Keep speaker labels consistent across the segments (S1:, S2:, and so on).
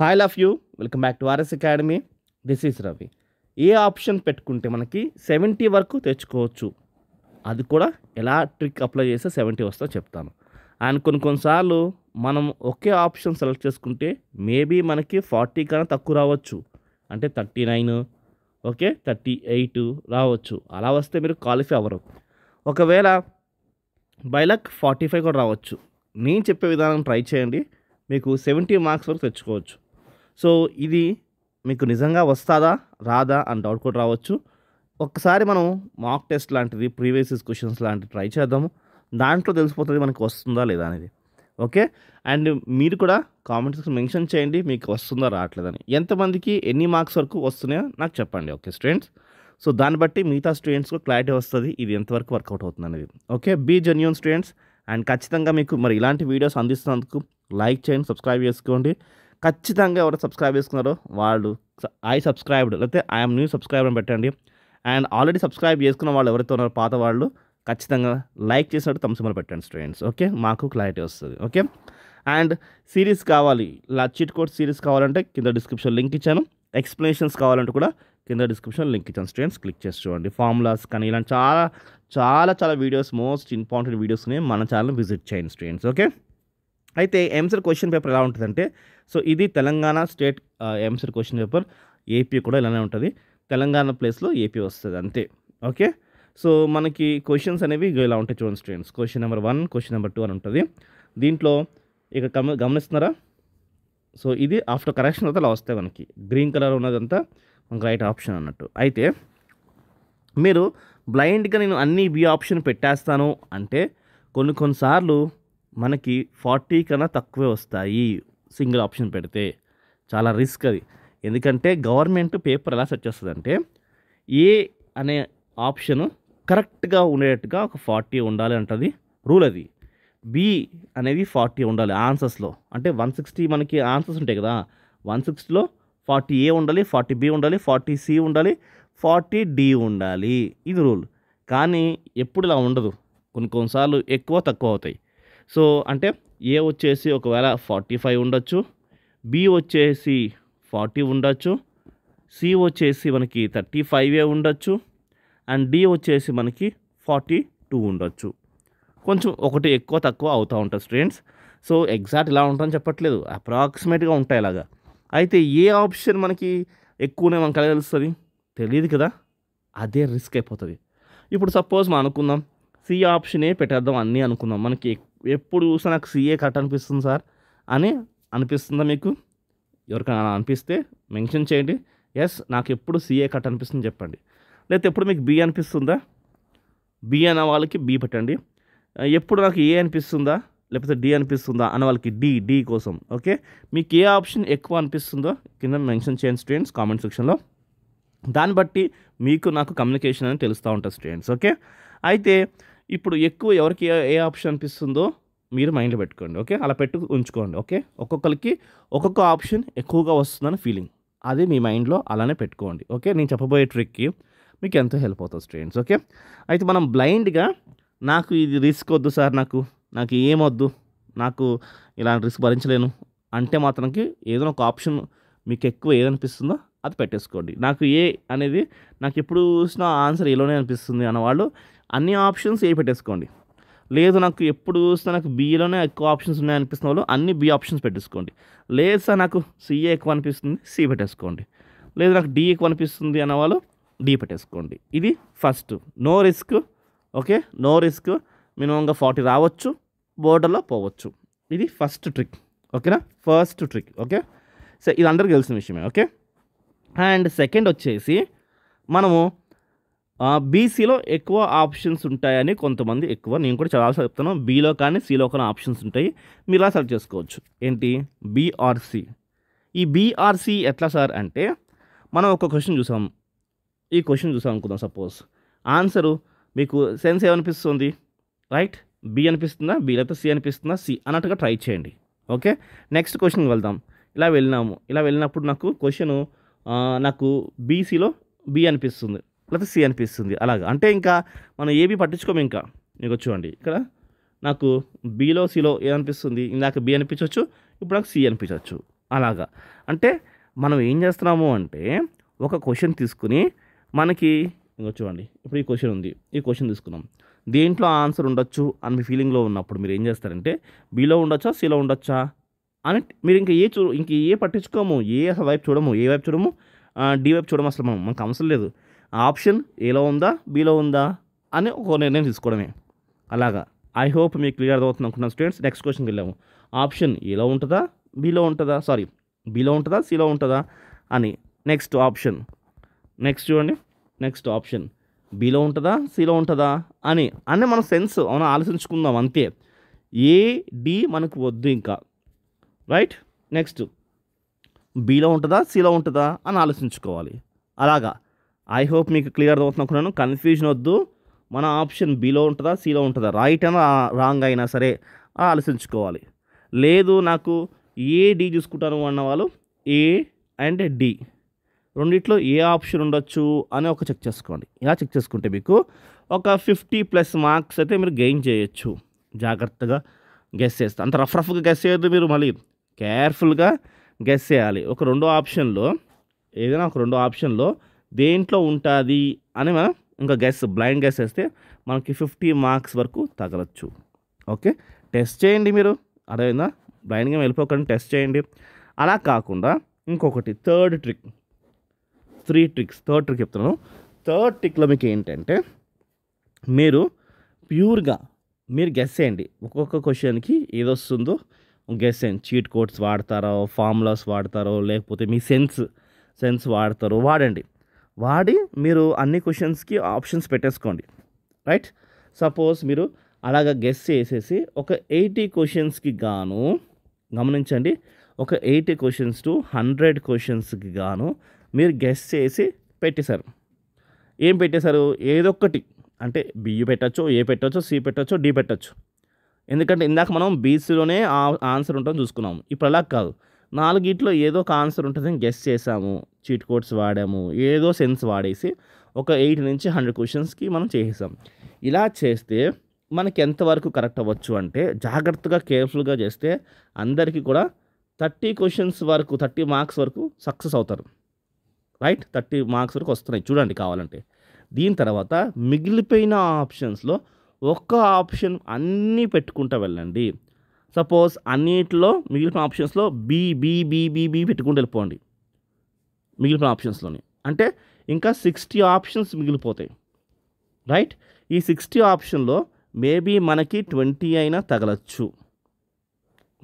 S1: hi love you welcome back to RS academy this is Ravi A option పెట్టుకుంటే మనకి seventy వరకు తెచ్చుకోవచ్చు అది కూడా ఎలా ట్రిక్ అప్లై చేస్తే సెవెంటీ వస్తా చెప్తాను అండ్ కొన్ని కొన్నిసార్లు మనం ఒకే ఆప్షన్ సెలెక్ట్ చేసుకుంటే మేబీ మనకి ఫార్టీ కన్నా తక్కువ రావచ్చు అంటే thirty nine okay thirty eight రావచ్చు అలా వస్తే మీరు క్వాలిఫై అవ్వరు ఒకవేళ బైలక్ ఫార్టీ ఫైవ్ కూడా రావచ్చు నేను చెప్పే విధానం ట్రై చేయండి మీకు సెవెంటీ మార్క్స్ వరకు తెచ్చుకోవచ్చు సో ఇది మీకు నిజంగా వస్తుందా రాదా అని డౌట్ కూడా రావచ్చు ఒకసారి మనం మాక్ టెస్ట్ లాంటిది ప్రీవియస్ క్వశ్చన్స్ లాంటివి ట్రై చేద్దాము దాంట్లో తెలిసిపోతుంది మనకు వస్తుందా లేదా అనేది ఓకే అండ్ మీరు కూడా కామెంట్స్ మెన్షన్ చేయండి మీకు వస్తుందా రావట్లేదని ఎంతమందికి ఎన్ని మార్క్స్ వరకు వస్తున్నాయో నాకు చెప్పండి ఓకే స్టూడెంట్స్ సో దాన్ని బట్టి మిగతా స్టూడెంట్స్కు క్లారిటీ వస్తుంది ఇది ఎంతవరకు వర్కౌట్ అవుతుంది అనేది okay be genuine students and ఖచ్చితంగా మీకు మరి ఇలాంటి వీడియోస్ అందిస్తున్నందుకు లైక్ చేయండి సబ్స్క్రైబ్ చేసుకోండి ఖచ్చితంగా ఎవరు సబ్స్క్రైబ్ చేసుకున్నారో వాళ్ళు ఐ సబ్స్క్రైబ్డ్ లేకపోతే ఐఎమ్ న్యూ సబ్స్క్రైబర్ అని పెట్టండి అండ్ ఆల్రెడీ సబ్స్క్రైబ్ చేసుకున్న వాళ్ళు ఎవరైతే ఉన్నారో పాత వాళ్ళు ఖచ్చితంగా లైక్ చేసినట్టు తమ్సిమలు పెట్టండి స్టూడెంట్స్ ఓకే మాకు క్లారిటీ వస్తుంది ఓకే అండ్ సిరీస్ కావాలి ఇలా చిట్ కోడ్ సిరీస్ కావాలంటే కింద డిస్క్రిప్షన్ లింక్ ఇచ్చాను ఎక్స్ప్లెనేషన్స్ కావాలంటే కూడా కింద డిస్క్రిప్షన్ లింక్ ఇచ్చాను స్టూడెంట్స్ క్లిక్ చేసి చూడండి ఫార్ములాస్ కానీ ఇలాంటి చాలా చాలా చాలా వీడియోస్ మోస్ట్ ఇంపార్టెంట్ వీడియోస్ని మన ఛానల్ విజిట్ చేయండి స్టూడెంట్స్ ఓకే అయితే ఎంసర్ క్వశ్చన్ పేపర్ ఎలా ఉంటుందంటే సో ఇది Telangana state EAMCET question paper AP కూడా ఇలానే ఉంటుంది తెలంగాణ ప్లేస్లో ఏపీ వస్తుంది అంతే ఓకే సో మనకి క్వశ్చన్స్ అనేవి ఇలా ఉంటాయి చూడండి students question number one question number two అని ఉంటుంది దీంట్లో ఇక గమనిస్తున్నారా సో ఇది ఆఫ్టర్ కరెక్షన్ అయితే అలా వస్తాయి మనకి గ్రీన్ కలర్ ఉన్నదంతా మనకు రైట్ ఆప్షన్ అన్నట్టు అయితే మీరు బ్లైండ్గా నేను అన్ని బి ఆప్షన్ పెట్టేస్తాను అంటే కొన్ని కొన్నిసార్లు మనకి ఫార్టీ కన్నా తక్కువే వస్తాయి సింగిల్ ఆప్షన్ పెడితే చాలా రిస్క్ అది ఎందుకంటే గవర్నమెంట్ పేపర్ ఎలా సెట్ చేస్తుందంటే ఏ అనే ఆప్షన్ కరెక్ట్గా ఉండేట్టుగా ఒక ఫార్టీ ఉండాలి అంటుంది రూల్ అది బి అనేది ఫార్టీ ఉండాలి ఆన్సర్స్లో అంటే వన్ సిక్స్టీ మనకి ఆన్సర్స్ ఉంటాయి కదా వన్ సిక్స్టీలో ఫార్టీ ఏ ఉండాలి ఫార్టీ బి ఉండాలి ఫార్టీ సి ఉండాలి ఫార్టీ డి ఉండాలి ఇది రూల్ కానీ ఎప్పుడు ఇలా ఉండదు కొన్ని కొన్నిసార్లు ఎక్కువ తక్కువ అవుతాయి సో అంటే ఏ వచ్చేసి ఒకవేళ ఫార్టీ ఫైవ్ ఉండొచ్చు బి వచ్చేసి ఫార్టీ ఉండొచ్చు సి వచ్చేసి మనకి థర్టీ ఫైవ్ ఏ ఉండొచ్చు అండ్ డి వచ్చేసి మనకి ఫార్టీ టూ ఉండొచ్చు కొంచెం ఒకటి ఎక్కువ తక్కువ అవుతూ ఉంటుంది స్టూడెంట్స్ సో ఎగ్జాక్ట్ ఇలా ఉంటుందని చెప్పట్లేదు అప్రాక్సిమేట్గా ఉంటాయి ఇలాగా అయితే ఏ ఆప్షన్ మనకి ఎక్కువనే మనకు తెలుస్తుంది తెలియదు కదా అదే రిస్క్ అయిపోతుంది ఇప్పుడు సపోజ్ మనం అనుకుందాం సి ఆప్షనే పెట్టేద్దాం అన్ని అనుకుందాం మనకి ఎప్పుడు చూసినా నాకు సిఏ కట్ అనిపిస్తుంది సార్ అని అనిపిస్తుందా మీకు ఎవరికైనా అనిపిస్తే మెన్షన్ చేయండి ఎస్ నాకు ఎప్పుడు సిఏ కట్ అనిపిస్తుంది చెప్పండి లేకపోతే ఎప్పుడు మీకు బి అనిపిస్తుందా బి అన్న వాళ్ళకి బి పెట్టండి ఎప్పుడు నాకు ఏ అనిపిస్తుందా లేకపోతే డి అనిపిస్తుందా అన్న వాళ్ళకి డి డి కోసం ఓకే మీకు ఏ ఆప్షన్ ఎక్కువ అనిపిస్తుందో కింద మెన్షన్ చేయండి స్టూడెంట్స్ కామెంట్ సెక్షన్లో దాన్ని బట్టి మీకు నాకు కమ్యూనికేషన్ అని తెలుస్తూ ఉంటుంది స్టూడెంట్స్ ఓకే అయితే ఇప్పుడు ఎక్కువ ఎవరికి ఏ ఆప్షన్ అనిపిస్తుందో మీరు మైండ్లో పెట్టుకోండి ఓకే అలా పెట్టు ఉంచుకోండి ఓకే ఒక్కొక్కరికి ఒక్కొక్క ఆప్షన్ ఎక్కువగా వస్తుందని ఫీలింగ్ అది మీ మైండ్లో అలానే పెట్టుకోండి ఓకే నేను చెప్పబోయే ట్రిక్కి మీకు ఎంతో హెల్ప్ అవుతుంది స్టూడెంట్స్ ఓకే అయితే మనం బ్లైండ్గా నాకు ఇది రిస్క్ వద్దు సార్ నాకు నాకు ఏమొద్దు నాకు ఇలాంటి రిస్క్ భరించలేను అంటే మాత్రంకి ఏదైనా ఒక ఆప్షన్ మీకు ఎక్కువ ఏదనిపిస్తుందో అది పెట్టేసుకోండి నాకు ఏ అనేది నాకు ఎప్పుడు చూసినా ఆన్సర్ ఏలోనే అనిపిస్తుంది అన్నవాళ్ళు అన్ని ఆప్షన్స్ ఏ పెట్టేసుకోండి లేదు నాకు ఎప్పుడు చూసినా నాకు బీలోనే ఎక్కువ ఆప్షన్స్ ఉన్నాయనిపిస్తున్న వాళ్ళు అన్ని బి ఆప్షన్స్ పెట్టేసుకోండి లేదు సార్ నాకు సిఏ ఎక్కువ అనిపిస్తుంది సి పెట్టేసుకోండి లేదు నాకు డి ఎక్కువ అనిపిస్తుంది అన్నవాళ్ళు డి పెట్టేసుకోండి ఇది first no risk okay no risk మినిమంగా ఫార్టీ రావచ్చు బోర్డర్లో పోవచ్చు ఇది ఫస్ట్ ట్రిక్ ఓకేనా ఫస్ట్ ట్రిక్ ఓకే సో ఇది అందరికి తెలిసిన విషయమే ఓకే అండ్ సెకండ్ వచ్చేసి మనము బీసీలో ఎక్కువ ఆప్షన్స్ ఉంటాయని కొంతమంది ఎక్కువ నేను కూడా చాలా చెప్తాను బీలో కానీ సిలో కానీ ఆప్షన్స్ ఉంటాయి మీరు ఎలా సెలెక్ట్ చేసుకోవచ్చు ఏంటి బీఆర్సీ ఈ బీఆర్సీ ఎట్లా సార్ అంటే మనం ఒక క్వశ్చన్ చూసాం ఈ క్వశ్చన్ చూసాం అనుకుందాం సపోజ్ ఆన్సరు మీకు సెన్స్ ఏమనిపిస్తుంది రైట్ బి అనిపిస్తుందా బి లేకపోతే సి అనిపిస్తుందా సి అన్నట్టుగా ట్రై చేయండి ఓకే నెక్స్ట్ క్వశ్చన్కి వెళ్దాం ఇలా వెళ్ళినాము ఇలా వెళ్ళినప్పుడు నాకు క్వశ్చన్ నాకు బీసీలో బి అనిపిస్తుంది లేకపోతే సి అనిపిస్తుంది అలాగా అంటే ఇంకా మనం ఏబీ పట్టించుకోము ఇంకా మీకు చూడండి ఇక్కడ నాకు బీలో సిలో ఏమనిపిస్తుంది ఇందాక బి అనిపించవచ్చు ఇప్పుడు నాకు సి అనిపించవచ్చు అలాగా అంటే మనం ఏం చేస్తున్నాము అంటే ఒక క్వశ్చన్ తీసుకుని మనకి ఇంకో చూడండి ఇప్పుడు ఈ క్వశ్చన్ ఉంది ఈ క్వశ్చన్ తీసుకున్నాం దేంట్లో ఆన్సర్ ఉండొచ్చు అని మీ ఫీలింగ్లో ఉన్నప్పుడు మీరు ఏం చేస్తారంటే బీలో ఉండొచ్చా సిలో ఉండొచ్చా అని మీరు ఇంకా ఏ చూ ఇంక ఏ పట్టించుకోము ఏ అసలు వైపు చూడము ఏ వైపు చూడము డి వైపు చూడము అసలు మనం మనకు అవసరం లేదు ఆప్షన్ ఏలో ఉందా బీలో ఉందా అని ఒక నిర్ణయం తీసుకోవడమే అలాగా ఐ హోప్ మీకు క్లియర్ అవుతుంది అనుకున్నాను స్టూడెంట్స్ నెక్స్ట్ క్వశ్చన్కి వెళ్ళాము ఆప్షన్ ఏలో ఉంటుందా బీలో ఉంటుందా సారీ బీలో ఉంటుందా సిలో ఉంటుందా అని నెక్స్ట్ ఆప్షన్ నెక్స్ట్ చూడండి నెక్స్ట్ ఆప్షన్ బీలో ఉంటుందా సిలో ఉంటుందా అని అన్నీ మన సెన్స్ మనం ఆలోచించుకుందాం అంతే ఏ డి మనకు వద్దు ఇంకా రైట్ నెక్స్ట్ బీలో ఉంటుందా సిలో ఉంటుందా అని ఆలోచించుకోవాలి అలాగా ఐ హోప్ మీకు క్లియర్ అవుతున్నకున్నాను కన్ఫ్యూజన్ వద్దు మన ఆప్షన్ బీలో ఉంటుందా సిలో ఉంటుందా రైట్ అయినా రాంగ్ అయినా సరే ఆలోచించుకోవాలి లేదు నాకు ఏ డి చూసుకుంటాను అన్న వాళ్ళు ఏ అండ్ డి రెండిట్లో ఏ ఆప్షన్ ఉండొచ్చు అని ఒక చెక్ చేసుకోండి ఇలా చెక్ చేసుకుంటే మీకు ఒక ఫిఫ్టీ ప్లస్ మార్క్స్ అయితే మీరు గెయిన్ చేయొచ్చు జాగ్రత్తగా గెస్ చేస్తే అంత రఫ్ రఫ్గా గెస్ చేయొద్దు మీరు మళ్ళీ కేర్ఫుల్గా గెస్ చేయాలి ఒక రెండు ఆప్షన్లో ఏదైనా ఒక రెండు ఆప్షన్లో దేంట్లో ఉంటుంది అని మనం ఇంకా గెస్ బ్లైండ్ గెస్ వేస్తే మనకి ఫిఫ్టీ మార్క్స్ వరకు తగలచ్చు ఓకే టెస్ట్ చేయండి మీరు అదేవిధంగా బ్లైండ్గా వెళ్ళిపోకండి టెస్ట్ చేయండి అలా కాకుండా ఇంకొకటి third trick three tricks third trick చెప్తున్నాను థర్డ్ ట్రిక్లో మీకు ఏంటంటే మీరు ప్యూర్గా మీరు గెస్ చేయండి ఒక్కొక్క క్వశ్చన్కి ఏదొస్తుందో గెస్ చీట్ కోడ్స్ వాడతారో ఫార్ములాస్ వాడతారో లేకపోతే మీ సెన్స్ సెన్స్ వాడతారో వాడండి వాడి మీరు అన్ని క్వశ్చన్స్కి ఆప్షన్స్ పెట్టేసుకోండి రైట్ సపోజ్ మీరు అలాగ గెస్ చేసేసి ఒక ఎయిటీ క్వశ్చన్స్కి గాను గమనించండి ఒక ఎయిటీ క్వశ్చన్స్ టు హండ్రెడ్ క్వశ్చన్స్కి గాను మీరు గెస్ చేసి పెట్టేశారు ఏం పెట్టేశారు ఏదొక్కటి అంటే బియ్యు పెట్టచ్చు ఏ పెట్టచ్చు సి పెట్టచ్చు డి పెట్టచ్చు ఎందుకంటే ఇందాక మనం బీసీలోనే ఆన్సర్ ఉంటుంది చూసుకున్నాము ఇప్పుడు అలా కాదు నాలుగిట్లో ఏదో ఒక ఆన్సర్ ఉంటుందని గెస్ చేసాము చీట్ కోడ్స్ వాడాము ఏదో సెన్స్ వాడేసి ఒక ఎయిట్ నుంచి హండ్రెడ్ క్వశ్చన్స్కి మనం చేసాం ఇలా చేస్తే మనకి ఎంతవరకు కరెక్ట్ అవ్వచ్చు అంటే జాగ్రత్తగా కేర్ఫుల్గా చేస్తే అందరికీ కూడా థర్టీ క్వశ్చన్స్ వరకు థర్టీ మార్క్స్ వరకు సక్సెస్ అవుతారు రైట్ థర్టీ మార్క్స్ వరకు వస్తున్నాయి చూడండి కావాలంటే దీని తర్వాత మిగిలిపోయిన ఆప్షన్స్లో ఒక్క ఆప్షన్ అన్నీ పెట్టుకుంటూ వెళ్ళండి సపోజ్ అన్నిటిలో మిగిలిన ఆప్షన్స్లో B B B B B పెట్టుకుంటూ వెళ్ళిపోండి మిగిలిన ఆప్షన్స్లోని అంటే ఇంకా సిక్స్టీ ఆప్షన్స్ మిగిలిపోతాయి రైట్ ఈ సిక్స్టీ ఆప్షన్లో మేబీ మనకి ట్వంటీ అయినా తగలచ్చు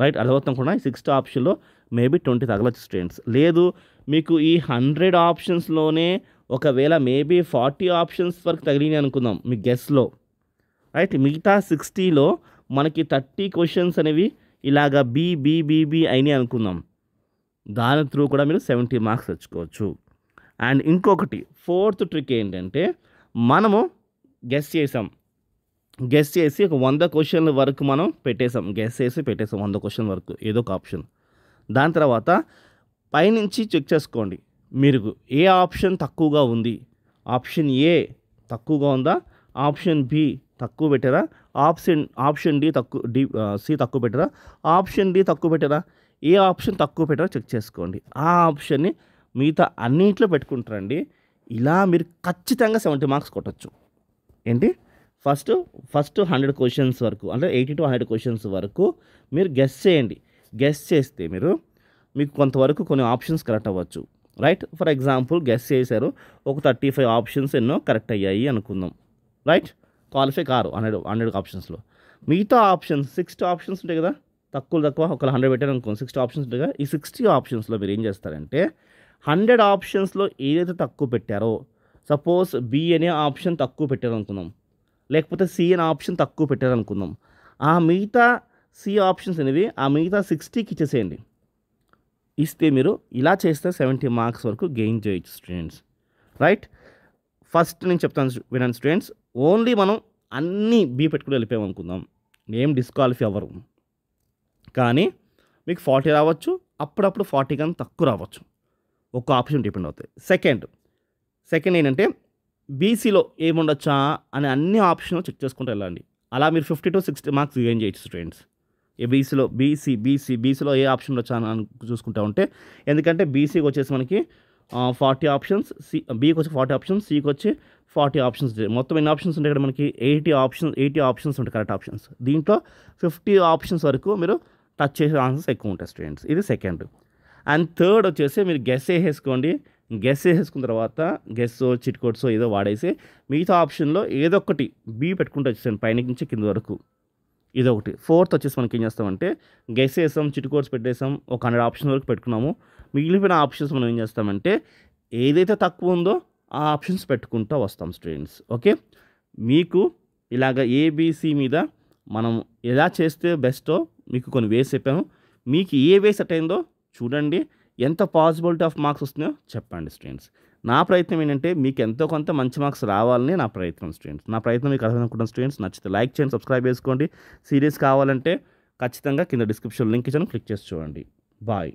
S1: రైట్ అర్థమవుతాం కూడా ఈ సిక్స్టీ ఆప్షన్లో మేబీ ట్వంటీ తగలచ్చు స్టూడెంట్స్ లేదు మీకు ఈ హండ్రెడ్ ఆప్షన్స్లోనే ఒకవేళ మేబీ ఫార్టీ ఆప్షన్స్ వరకు తగిలినాయి అనుకుందాం మీ గెస్ట్లో రైట్ మిగతా సిక్స్టీలో మనకి థర్టీ క్వశ్చన్స్ అనేవి ఇలాగ బీబీబీబీ అయినాయి అనుకుందాం దాని త్రూ కూడా మీరు సెవెంటీ మార్క్స్ తెచ్చుకోవచ్చు అండ్ ఇంకొకటి ఫోర్త్ ట్రిక్ ఏంటంటే మనము గెస్ చేసాం గెస్ చేసి ఒక వంద క్వశ్చన్ల వరకు మనం పెట్టేసాం గెస్ చేసి పెట్టేసాం వంద క్వశ్చన్ వరకు ఏదో ఒక ఆప్షన్ దాని తర్వాత పైనుంచి చెక్ చేసుకోండి మీరు ఏ ఆప్షన్ తక్కువగా ఉంది ఆప్షన్ ఏ తక్కువగా ఉందా ఆప్షన్ బి తక్కువ పెట్టారా ఆప్షన్ ఆప్షన్ డి తక్కువ డి సి తక్కువ పెట్టారా ఆప్షన్ డి తక్కువ పెట్టారా ఏ ఆప్షన్ తక్కువ పెట్టరా చెక్ చేసుకోండి ఆ ఆప్షన్ని మిగతా అన్నింటిలో పెట్టుకుంటారండి ఇలా మీరు ఖచ్చితంగా సెవెంటీ మార్క్స్ కొట్టచ్చు ఏంటి ఫస్ట్ ఫస్ట్ హండ్రెడ్ క్వశ్చన్స్ వరకు అంటే ఎయిటీ టు హండ్రెడ్ క్వశ్చన్స్ వరకు మీరు గెస్ చేయండి గెస్ చేస్తే మీరు మీకు కొంతవరకు కొన్ని ఆప్షన్స్ కరెక్ట్ అవ్వచ్చు రైట్ ఫర్ ఎగ్జాంపుల్ గెస్ చేశారు ఒక థర్టీ ఫైవ్ ఆప్షన్స్ ఎన్నో కరెక్ట్ అయ్యాయి అనుకుందాం రైట్ క్వాలిఫై కారు హండ్రెడ్ హండ్రెడ్ ఆప్షన్స్లో మిగతా ఆప్షన్స్ సిక్స్టీ ఆప్షన్స్ ఉంటాయి కదా తక్కువ తక్కువ ఒకళ్ళు హండ్రెడ్ పెట్టారు అనుకోండి సిక్స్టీ ఆప్షన్స్ ఉంటాయి కదా ఈ సిక్స్టీ ఆప్షన్స్లో మీరు ఏం చేస్తారంటే హండ్రెడ్ ఆప్షన్స్లో ఏదైతే తక్కువ పెట్టారో సపోజ్ బి అనే ఆప్షన్ తక్కువ పెట్టారు అనుకుందాం లేకపోతే సి అనే ఆప్షన్ తక్కువ పెట్టారు అనుకుందాం ఆ మిగతా సి ఆప్షన్స్ అనేవి ఆ మిగతా సిక్స్టీకి ఇచ్చేసేయండి ఇస్తే మీరు ఇలా చేస్తే సెవెంటీ మార్క్స్ వరకు గెయిన్ చేయొచ్చు స్టూడెంట్స్ రైట్ ఫస్ట్ నేను చెప్తాను వినండి స్టూడెంట్స్ ఓన్లీ మనం అన్నీ బీ పెట్టుకుని వెళ్ళిపోయాం అనుకుందాం ఏం డిస్క్వాలిఫై అవ్వరు కానీ మీకు ఫార్టీ రావచ్చు అప్పుడప్పుడు ఫార్టీ కానీ తక్కువ రావచ్చు ఒక ఆప్షన్ డిపెండ్ అవుతాయి సెకండ్ సెకండ్ ఏంటంటే బీసీలో ఏముండొచ్చా అని అన్ని ఆప్షన్ చెక్ చేసుకుంటూ వెళ్ళండి అలా మీరు fifty to sixty marks gain చేయొచ్చు స్టూడెంట్స్ ఏ బీసీలో బీసీ బీసీ బీసీలో ఏ ఆప్షన్ వచ్చా అని చూసుకుంటా ఉంటే ఎందుకంటే బీసీకి వచ్చేసి మనకి ఫార్టీ ఆప్షన్స్ సి బీకి వచ్చి ఫార్టీ ఆప్షన్స్ సికి వచ్చి ఫార్టీ ఆప్షన్స్ మొత్తం ఎన్ని ఆప్షన్స్ ఉంటాయి ఇక్కడ మనకి ఎయిటీ ఆప్షన్స్ ఎయిటీ ఆప్షన్స్ ఉంటాయి కరెక్ట్ ఆప్షన్స్ దీంట్లో ఫిఫ్టీ ఆప్షన్స్ వరకు మీరు టచ్ చేసే ఆన్సర్స్ ఎక్కువ ఉంటాయి స్టూడెంట్స్ ఇది సెకండ్ అండ్ థర్డ్ వచ్చేసి మీరు గెస్ వేసేసుకోండి గెస్ వేసేసుకున్న తర్వాత గెస్సో చిట్ కోట్స్ ఏదో వాడేసి మిగతా ఆప్షన్లో ఏదో ఒకటి బీ పెట్టుకుంటూ వచ్చేసాను పైన నుంచి కింద వరకు ఇదొకటి ఫోర్త్ వచ్చేసి మనకి ఏం చేస్తామంటే గెస్ వేసాం చిట్ కోడ్స్ పెట్టేసాం ఒక హండ్రెడ్ ఆప్షన్ వరకు పెట్టుకున్నాము మిగిలిపోయిన ఆప్షన్స్ మనం ఏం చేస్తామంటే ఏదైతే తక్కువ ఉందో ఆ ఆప్షన్స్ పెట్టుకుంటూ వస్తాం స్టూడెంట్స్ ఓకే మీకు ఇలాగ ఏబీసీ మీద మనం ఎలా చేస్తే బెస్టో మీకు కొన్ని వేస్ చెప్పాము మీకు ఏ వే సెట్ అయిందో చూడండి ఎంత పాసిబిలిటీ ఆఫ్ మార్క్స్ వస్తున్నాయో చెప్పండి స్టూడెంట్స్ నా ప్రయత్నం ఏంటంటే మీకు ఎంతో కొంత మంచి మార్క్స్ రావాలని నా ప్రయత్నం స్టూడెంట్స్ నా ప్రయత్నం మీకు అర్థమనుకుంటున్న స్టూడెంట్స్ నచ్చితే లైక్ చేయండి సబ్స్క్రైబ్ చేసుకోండి సీరియస్ కావాలంటే ఖచ్చితంగా కింద డిస్క్రిప్షన్ లింక్ ఇచ్చాను క్లిక్ చేసి చూడండి బాయ్